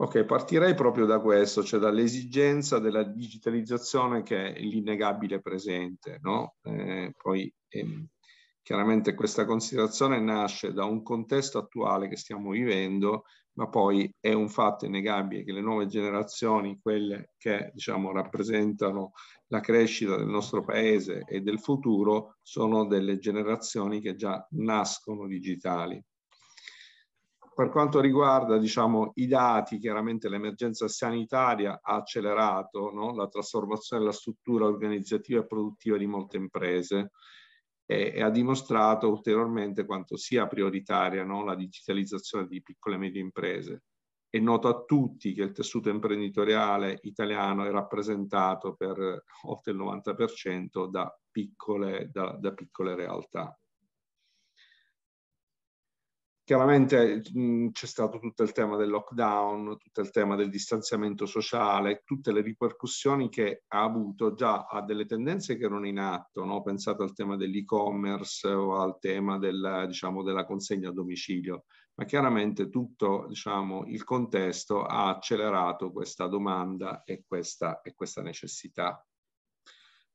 Ok, partirei proprio da questo, cioè dall'esigenza della digitalizzazione che è l'innegabile presente, no? Eh, poi ehm, chiaramente questa considerazione nasce da un contesto attuale che stiamo vivendo, ma poi è un fatto innegabile che le nuove generazioni, quelle che diciamo rappresentano la crescita del nostro paese e del futuro, sono delle generazioni che già nascono digitali. Per quanto riguarda diciamo, i dati, chiaramente l'emergenza sanitaria ha accelerato no? la trasformazione della struttura organizzativa e produttiva di molte imprese e, e ha dimostrato ulteriormente quanto sia prioritaria no? la digitalizzazione di piccole e medie imprese. È noto a tutti che il tessuto imprenditoriale italiano è rappresentato per oltre il 90% da piccole, da, da piccole realtà. Chiaramente mh, c'è stato tutto il tema del lockdown, tutto il tema del distanziamento sociale, tutte le ripercussioni che ha avuto già a delle tendenze che erano in atto, no? pensate al tema dell'e-commerce o al tema del, diciamo, della consegna a domicilio, ma chiaramente tutto diciamo, il contesto ha accelerato questa domanda e questa, e questa necessità.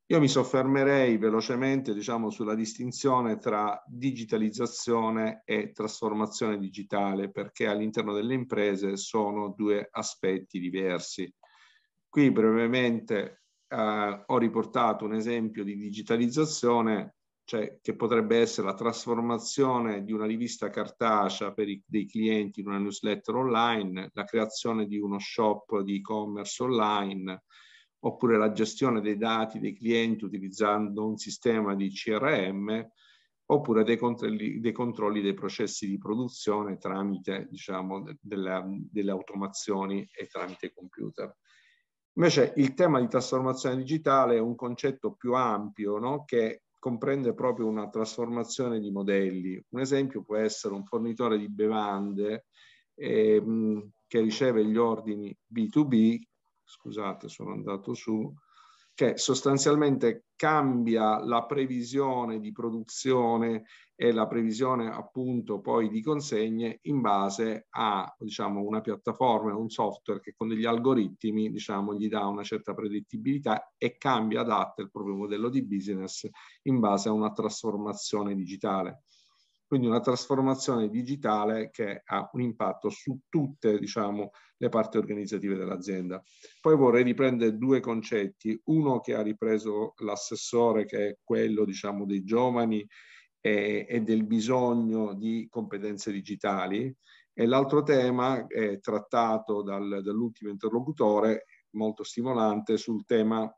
Io mi soffermerei velocemente diciamo, sulla distinzione tra digitalizzazione e trasformazione digitale, perché all'interno delle imprese sono due aspetti diversi. Qui brevemente eh, ho riportato un esempio di digitalizzazione, cioè che potrebbe essere la trasformazione di una rivista cartacea per i, dei clienti in una newsletter online, la creazione di uno shop di e-commerce online, oppure la gestione dei dati dei clienti utilizzando un sistema di CRM, oppure dei controlli dei, controlli dei processi di produzione tramite diciamo, della, delle automazioni e tramite computer. Invece il tema di trasformazione digitale è un concetto più ampio no? che comprende proprio una trasformazione di modelli. Un esempio può essere un fornitore di bevande ehm, che riceve gli ordini B2B scusate sono andato su, che sostanzialmente cambia la previsione di produzione e la previsione appunto poi di consegne in base a diciamo, una piattaforma, un software che con degli algoritmi diciamo, gli dà una certa predittibilità e cambia, adatta il proprio modello di business in base a una trasformazione digitale quindi una trasformazione digitale che ha un impatto su tutte diciamo, le parti organizzative dell'azienda. Poi vorrei riprendere due concetti, uno che ha ripreso l'assessore che è quello diciamo, dei giovani e, e del bisogno di competenze digitali e l'altro tema è trattato dal, dall'ultimo interlocutore molto stimolante sul tema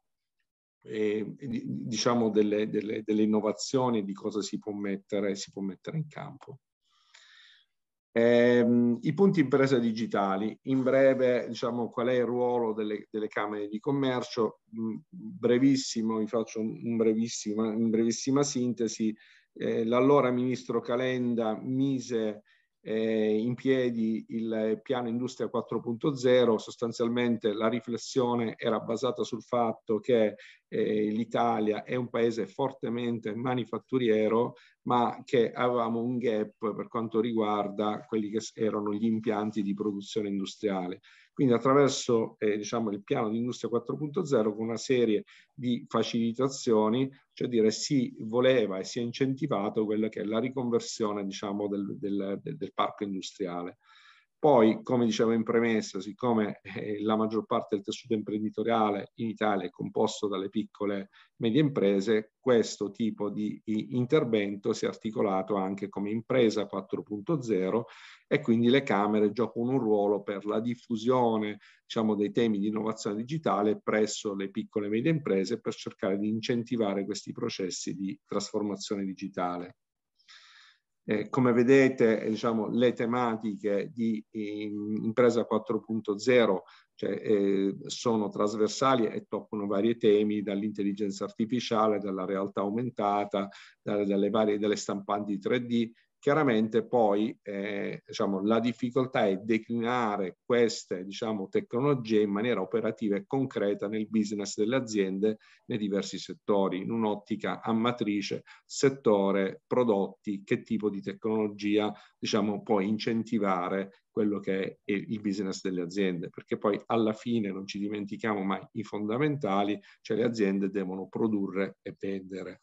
eh, diciamo delle, delle, delle, innovazioni di cosa si può mettere, si può mettere in campo. Ehm, I punti impresa digitali, in breve diciamo qual è il ruolo delle, delle Camere di Commercio, mm, brevissimo, vi faccio un brevissima, in brevissima sintesi, eh, l'allora ministro Calenda mise eh, in piedi il piano Industria 4.0, sostanzialmente la riflessione era basata sul fatto che eh, l'Italia è un paese fortemente manifatturiero, ma che avevamo un gap per quanto riguarda quelli che erano gli impianti di produzione industriale. Quindi attraverso eh, diciamo, il piano di industria 4.0 con una serie di facilitazioni, cioè dire si voleva e si è incentivato quella che è la riconversione diciamo, del, del, del, del parco industriale. Poi, come dicevo in premessa, siccome eh, la maggior parte del tessuto imprenditoriale in Italia è composto dalle piccole e medie imprese, questo tipo di, di intervento si è articolato anche come impresa 4.0 e quindi le Camere giocano un ruolo per la diffusione diciamo, dei temi di innovazione digitale presso le piccole e medie imprese per cercare di incentivare questi processi di trasformazione digitale. Eh, come vedete, eh, diciamo, le tematiche di in, impresa 4.0 cioè, eh, sono trasversali e toccano vari temi, dall'intelligenza artificiale, dalla realtà aumentata, dalle, dalle varie delle stampanti 3D Chiaramente poi eh, diciamo, la difficoltà è declinare queste diciamo, tecnologie in maniera operativa e concreta nel business delle aziende nei diversi settori, in un'ottica a matrice, settore, prodotti, che tipo di tecnologia diciamo, può incentivare quello che è il business delle aziende, perché poi alla fine non ci dimentichiamo mai i fondamentali, cioè le aziende devono produrre e vendere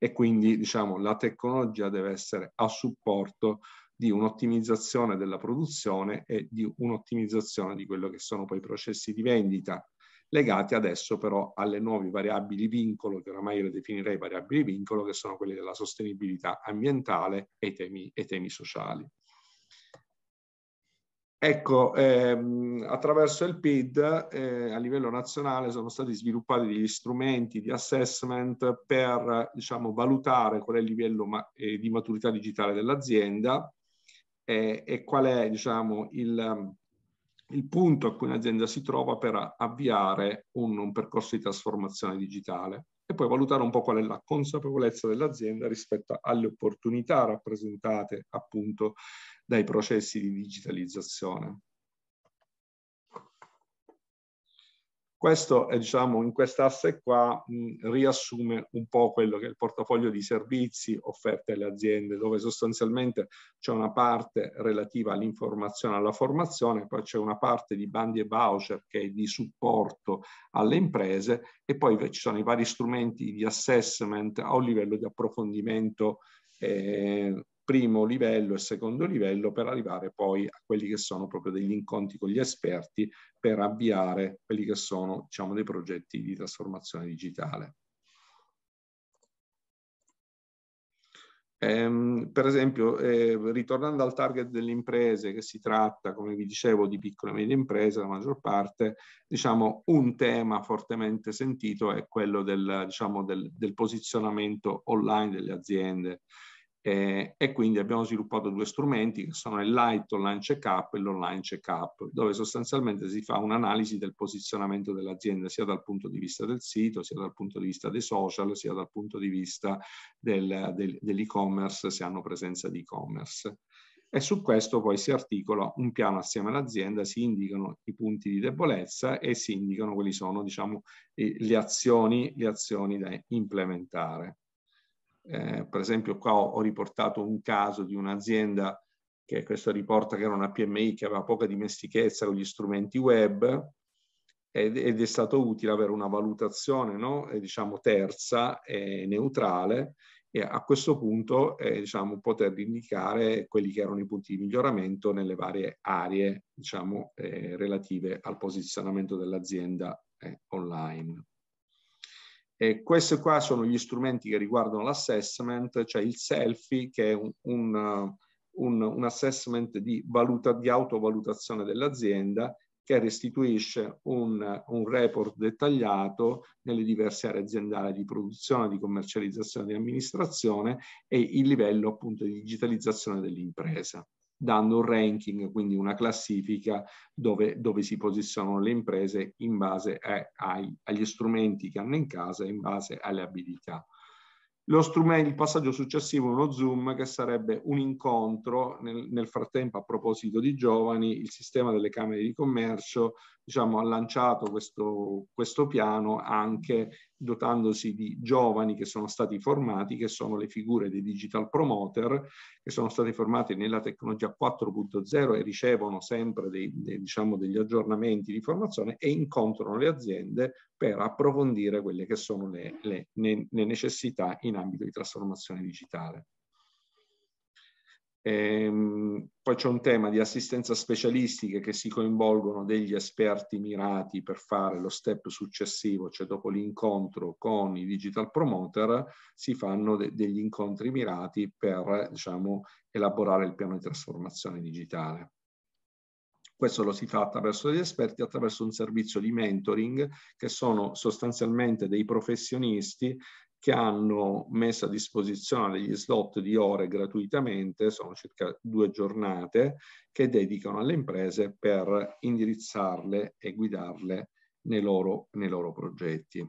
e quindi diciamo, la tecnologia deve essere a supporto di un'ottimizzazione della produzione e di un'ottimizzazione di quello che sono poi i processi di vendita legati adesso però alle nuove variabili vincolo, che oramai io le definirei variabili vincolo, che sono quelle della sostenibilità ambientale e i temi, e temi sociali. Ecco, ehm, attraverso il PID eh, a livello nazionale sono stati sviluppati degli strumenti di assessment per diciamo, valutare qual è il livello ma- eh, di maturità digitale dell'azienda eh, e qual è diciamo, il, il, punto a cui un'azienda si trova per avviare un, un percorso di trasformazione digitale e poi valutare un po' qual è la consapevolezza dell'azienda rispetto alle opportunità rappresentate appunto dai processi di digitalizzazione. Questo è, diciamo, in quest'asse qua mh, riassume un po' quello che è il portafoglio di servizi offerti alle aziende, dove sostanzialmente c'è una parte relativa all'informazione e alla formazione, poi c'è una parte di bandi e voucher che è di supporto alle imprese e poi ci sono i vari strumenti di assessment a un livello di approfondimento eh, primo livello e secondo livello per arrivare poi a quelli che sono proprio degli incontri con gli esperti per avviare quelli che sono diciamo, dei progetti di trasformazione digitale. Ehm, per esempio, eh, ritornando al target delle imprese, che si tratta, come vi dicevo, di piccole e medie imprese, la maggior parte, diciamo, un tema fortemente sentito è quello del, diciamo, del, del posizionamento online delle aziende eh, e quindi abbiamo sviluppato due strumenti che sono il Light Online Checkup e l'Online Checkup, dove sostanzialmente si fa un'analisi del posizionamento dell'azienda sia dal punto di vista del sito, sia dal punto di vista dei social, sia dal punto di vista del, del, dell'e-commerce, se hanno presenza di e-commerce. E su questo poi si articola un piano assieme all'azienda, si indicano i punti di debolezza e si indicano quali sono diciamo, le, azioni, le azioni da implementare. Eh, per esempio qua ho, ho riportato un caso di un'azienda che questo riporta che era una PMI che aveva poca dimestichezza con gli strumenti web ed, ed è stato utile avere una valutazione no? eh, diciamo terza e neutrale e a questo punto eh, diciamo, poter indicare quelli che erano i punti di miglioramento nelle varie aree diciamo, eh, relative al posizionamento dell'azienda eh, online. E questi qua sono gli strumenti che riguardano l'assessment, cioè il selfie che è un, un, un, un assessment di, valuta, di autovalutazione dell'azienda che restituisce un, un, report dettagliato nelle diverse aree aziendali di produzione, di commercializzazione, di amministrazione e il livello appunto di digitalizzazione dell'impresa dando un ranking, quindi una classifica dove, dove si posizionano le imprese in base a, eh, ai, agli strumenti che hanno in casa e in base alle abilità. il passaggio successivo è uno Zoom che sarebbe un incontro, nel, nel frattempo a proposito di giovani, il sistema delle Camere di Commercio diciamo, ha lanciato questo, questo piano anche dotandosi di giovani che sono stati formati, che sono le figure dei digital promoter, che sono stati formati nella tecnologia 4.0 e ricevono sempre dei, dei, diciamo, degli aggiornamenti di formazione e incontrano le aziende per approfondire quelle che sono le, le, le necessità in ambito di trasformazione digitale. Ehm, poi c'è un tema di assistenza specialistica che si coinvolgono degli esperti mirati per fare lo step successivo, cioè dopo l'incontro con i digital promoter si fanno de- degli incontri mirati per diciamo, elaborare il piano di trasformazione digitale. Questo lo si fa attraverso degli esperti, attraverso un servizio di mentoring che sono sostanzialmente dei professionisti che hanno messo a disposizione degli slot di ore gratuitamente, sono circa due giornate, che dedicano alle imprese per indirizzarle e guidarle nei loro, nei loro progetti.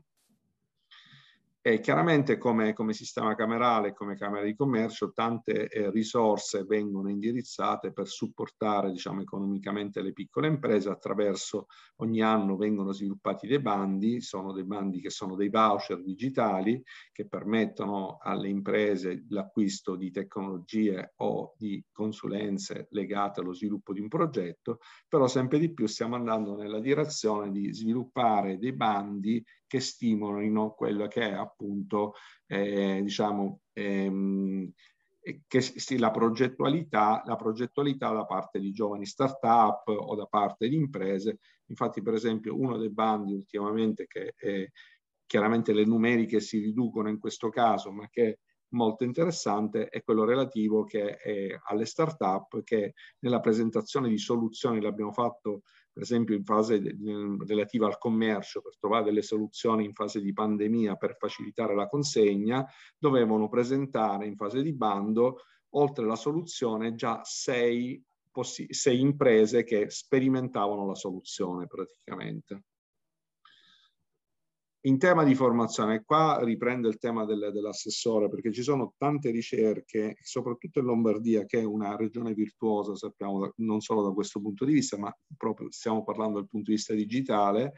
E chiaramente come, come, sistema camerale, e come Camera di Commercio, tante eh, risorse vengono indirizzate per supportare diciamo, economicamente le piccole imprese attraverso ogni anno vengono sviluppati dei bandi, sono dei bandi che sono dei voucher digitali che permettono alle imprese l'acquisto di tecnologie o di consulenze legate allo sviluppo di un progetto, però sempre di più stiamo andando nella direzione di sviluppare dei bandi che stimolino quello che è appunto, eh, diciamo, ehm, che sì, la progettualità, la progettualità da parte di giovani start-up o da parte di imprese. Infatti, per esempio, uno dei bandi ultimamente che eh, chiaramente le numeriche si riducono in questo caso, ma che è molto interessante, è quello relativo che è alle startup che nella presentazione di soluzioni l'abbiamo fatto per esempio in fase de, mm, relativa al commercio per trovare delle soluzioni in fase di pandemia per facilitare la consegna, dovevano presentare in fase di bando, oltre alla soluzione, già sei, sei imprese che sperimentavano la soluzione praticamente. In tema di formazione, qua riprendo il tema del, dell'assessore perché ci sono tante ricerche, soprattutto in Lombardia che è una regione virtuosa, sappiamo da, non solo da questo punto di vista, ma proprio stiamo parlando dal punto di vista digitale,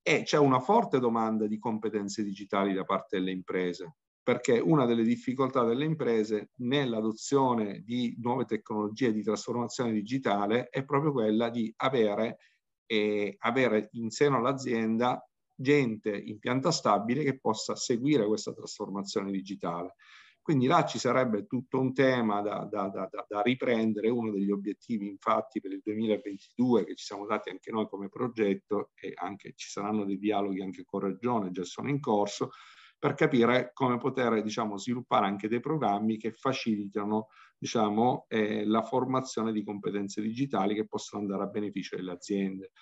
e c'è una forte domanda di competenze digitali da parte delle imprese, perché una delle difficoltà delle imprese nell'adozione di nuove tecnologie di trasformazione digitale è proprio quella di avere, eh, avere in seno all'azienda gente in pianta stabile che possa seguire questa trasformazione digitale. Quindi là ci sarebbe tutto un tema da, da, da, da, riprendere, uno degli obiettivi infatti per il 2022 che ci siamo dati anche noi come progetto e anche, ci saranno dei dialoghi anche con Regione, già sono in corso, per capire come poter diciamo, sviluppare anche dei programmi che facilitano diciamo, eh, la formazione di competenze digitali che possono andare a beneficio delle aziende.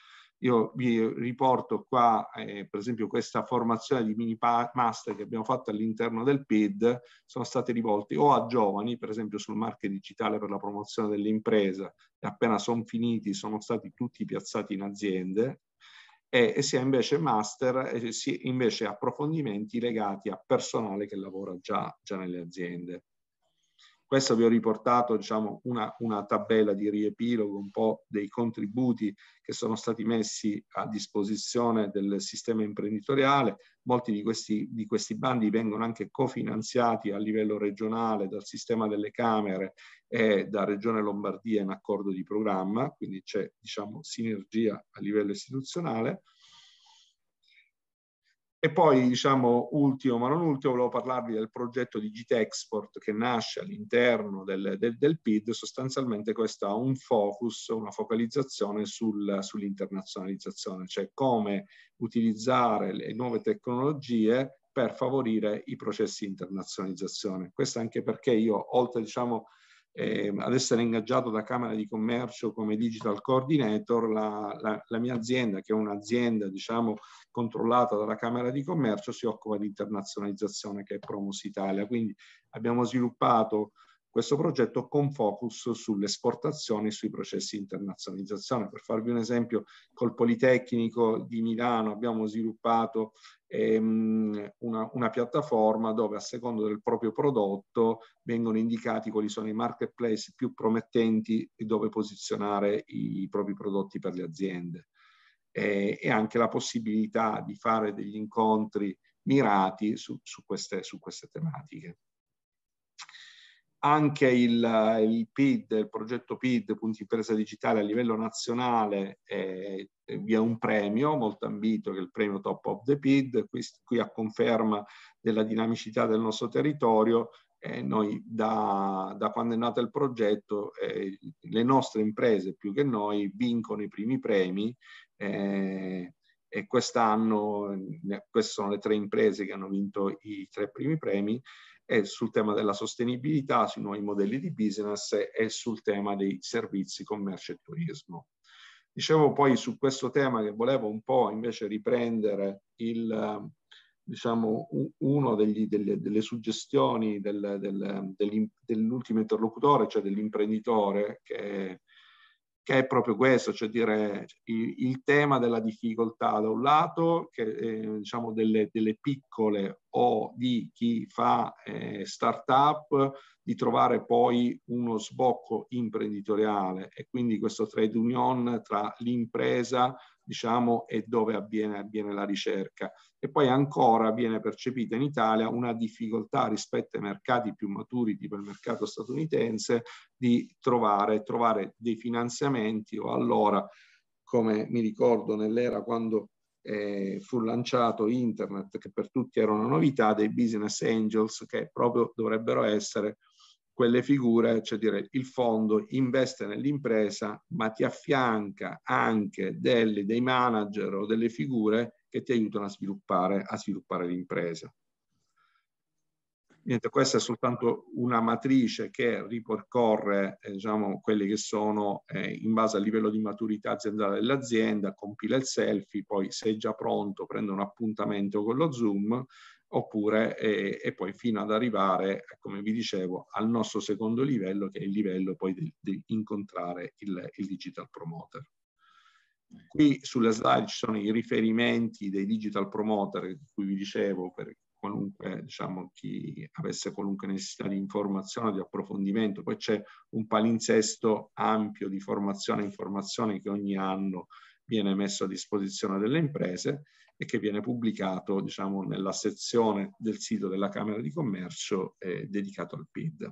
Io vi riporto qua, eh, per esempio, questa formazione di mini master che abbiamo fatto all'interno del PID, sono state rivolte o a giovani, per esempio sul marchio digitale per la promozione dell'impresa, e appena sono finiti sono stati tutti piazzati in aziende, e, e sia invece master, e sia invece approfondimenti legati a personale che lavora già, già nelle aziende. Questo vi ho riportato diciamo, una, una, tabella di riepilogo un po' dei contributi che sono stati messi a disposizione del sistema imprenditoriale. Molti di questi, di questi bandi vengono anche cofinanziati a livello regionale dal sistema delle Camere e da Regione Lombardia in accordo di programma, quindi c'è diciamo, sinergia a livello istituzionale. E poi, diciamo, ultimo ma non ultimo, volevo parlarvi del progetto DigiTexport che nasce all'interno del, del, del, PID, sostanzialmente questo ha un focus, una focalizzazione sul, sull'internazionalizzazione, cioè come utilizzare le nuove tecnologie per favorire i processi di internazionalizzazione. Questo anche perché io, oltre diciamo, eh, ad essere ingaggiato da Camera di Commercio come Digital Coordinator, la, la, la mia azienda, che è un'azienda diciamo, controllata dalla Camera di Commercio, si occupa di internazionalizzazione che è Promos Italia. Quindi abbiamo sviluppato questo progetto con focus sulle esportazioni e sui processi di internazionalizzazione. Per farvi un esempio, col Politecnico di Milano abbiamo sviluppato ehm, una, una, piattaforma dove a secondo del proprio prodotto vengono indicati quali sono i marketplace più promettenti e dove posizionare i propri prodotti per le aziende. Eh, e anche la possibilità di fare degli incontri mirati su, su, queste, su queste tematiche anche il, il, PID, il progetto PID, punti impresa digitale a livello nazionale, vi è un premio molto ambito che è il premio Top of the PID, qui, qui a conferma della dinamicità del nostro territorio. Eh, noi da, da, quando è nato il progetto eh, le nostre imprese più che noi vincono i primi premi eh, e quest'anno eh, queste sono le tre imprese che hanno vinto i tre primi premi è sul tema della sostenibilità, sui nuovi modelli di business e sul tema dei servizi, commercio e turismo. Dicevo poi su questo tema che volevo un po' invece riprendere il, diciamo, uno degli, delle, delle, suggestioni del, del, dell'ultimo interlocutore, cioè dell'imprenditore, che che è proprio questo, cioè dire il, il tema della difficoltà da un lato, che, eh, diciamo delle, delle, piccole o di chi fa eh, start di trovare poi uno sbocco imprenditoriale e quindi questo trade union tra l'impresa diciamo, e dove avviene, avviene la ricerca. E poi ancora viene percepita in Italia una difficoltà rispetto ai mercati più maturi, tipo il mercato statunitense, di trovare, trovare dei finanziamenti o allora, come mi ricordo nell'era quando eh, fu lanciato internet, che per tutti era una novità, dei business angels che proprio dovrebbero essere quelle figure, cioè dire il fondo investe nell'impresa ma ti affianca anche delle, dei manager o delle figure che ti aiutano a sviluppare, a sviluppare l'impresa. Niente, questa è soltanto una matrice che ripercorre eh, diciamo, quelli che sono eh, in base al livello di maturità aziendale dell'azienda, compila il selfie, poi se è già pronto prende un appuntamento con lo Zoom oppure e, eh, e, poi fino ad arrivare, come vi dicevo, al nostro secondo livello, che è il livello poi di, di incontrare il, il, digital promoter. Qui sulle slide ci sono i riferimenti dei digital promoter di cui vi dicevo per qualunque, diciamo, chi avesse qualunque necessità di informazione, di approfondimento. Poi c'è un palinsesto ampio di formazione e informazioni che ogni anno viene messo a disposizione delle imprese e che viene pubblicato diciamo, nella sezione del sito della Camera di Commercio eh, dedicato al PID.